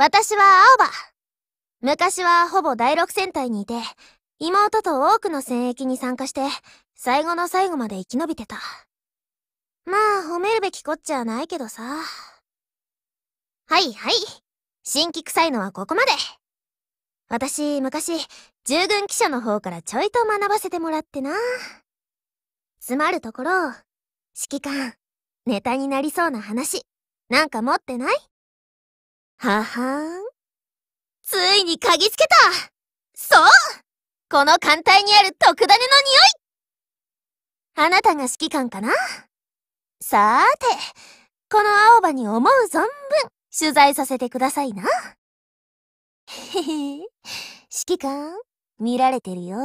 私は青葉。昔はほぼ第六戦隊にいて、妹と多くの戦役に参加して、最後の最後まで生き延びてた。まあ、褒めるべきこっちゃないけどさ。はいはい。新規臭いのはここまで。私、昔、従軍記者の方からちょいと学ばせてもらってな。つまるところ、指揮官、ネタになりそうな話、なんか持ってないははーん。ついに嗅ぎつけたそうこの艦隊にある特ダネの匂いあなたが指揮官かなさーて、この青葉に思う存分取材させてくださいな。へ へ指揮官、見られてるよ。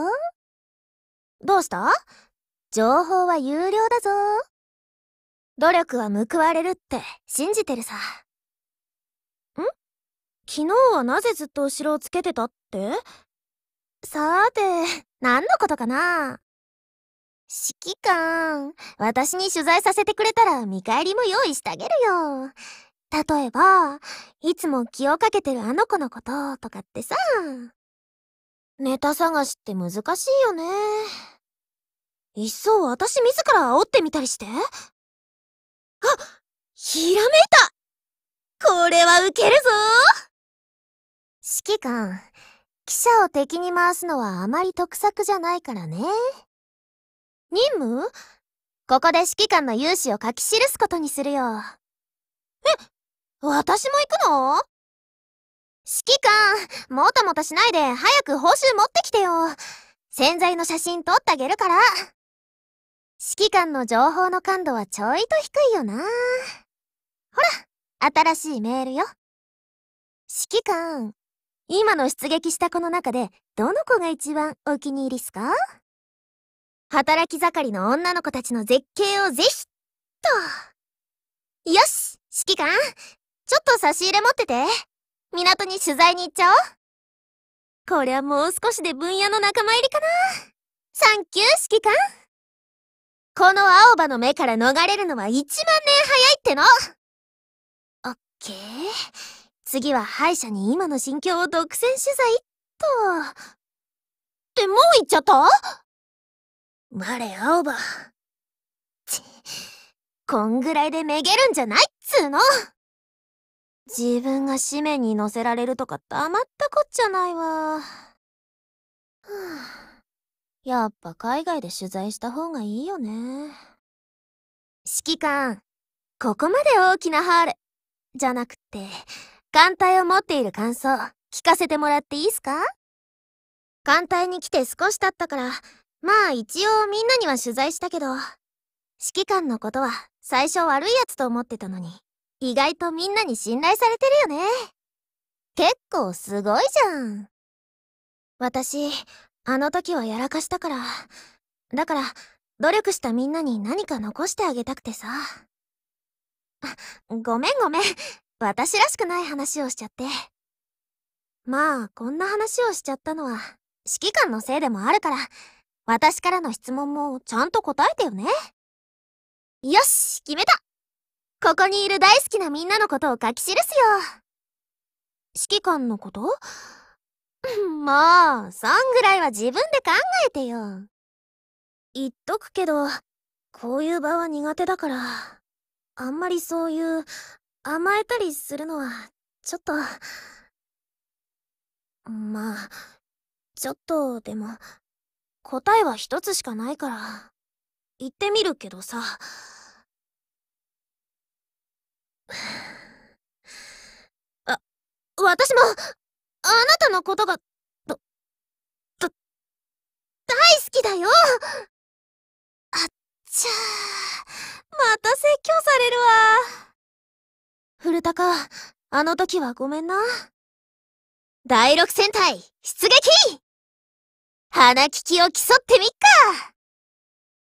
どうした情報は有料だぞ。努力は報われるって信じてるさ。昨日はなぜずっと後ろをつけてたってさーて、何のことかな指揮官、私に取材させてくれたら見返りも用意してあげるよ。例えば、いつも気をかけてるあの子のこととかってさ。ネタ探しって難しいよね。いっそ私自ら煽ってみたりして。あひらめいたこれはウケるぞ指揮官、記者を敵に回すのはあまり得策じゃないからね。任務ここで指揮官の勇姿を書き記すことにするよ。え、私も行くの指揮官、もたもたしないで早く報酬持ってきてよ。洗剤の写真撮ってあげるから。指揮官の情報の感度はちょいと低いよな。ほら、新しいメールよ。指揮官、今の出撃した子の中で、どの子が一番お気に入りっすか働き盛りの女の子たちの絶景をぜひと。よし指揮官ちょっと差し入れ持ってて港に取材に行っちゃおうこりゃもう少しで分野の仲間入りかなサンキュー指揮官この青葉の目から逃れるのは1万年早いってのオッケー。次は歯医者に今の心境を独占取材、と。ってもう行っちゃった我青葉。ち、こんぐらいでめげるんじゃないっつうの自分が紙面に載せられるとかたまったこっちゃないわ。やっぱ海外で取材した方がいいよね。指揮官、ここまで大きなハール、じゃなくって、艦隊を持っている感想、聞かせてもらっていいすか艦隊に来て少し経ったから、まあ一応みんなには取材したけど、指揮官のことは最初悪いやつと思ってたのに、意外とみんなに信頼されてるよね。結構すごいじゃん。私、あの時はやらかしたから、だから、努力したみんなに何か残してあげたくてさ。ごめんごめん。私らしくない話をしちゃって。まあ、こんな話をしちゃったのは、指揮官のせいでもあるから、私からの質問もちゃんと答えてよね。よし、決めたここにいる大好きなみんなのことを書き記すよ。指揮官のこと まあ、そんぐらいは自分で考えてよ。言っとくけど、こういう場は苦手だから、あんまりそういう甘えたりするのは、ちょっと。まあ、ちょっとでも、答えは一つしかないから、言ってみるけどさ。あ、私も、あなたのことが、と、だ、大好きだよあっちゃー、また説教されるわ。古高、あの時はごめんな。第六戦隊、出撃鼻利きを競ってみっか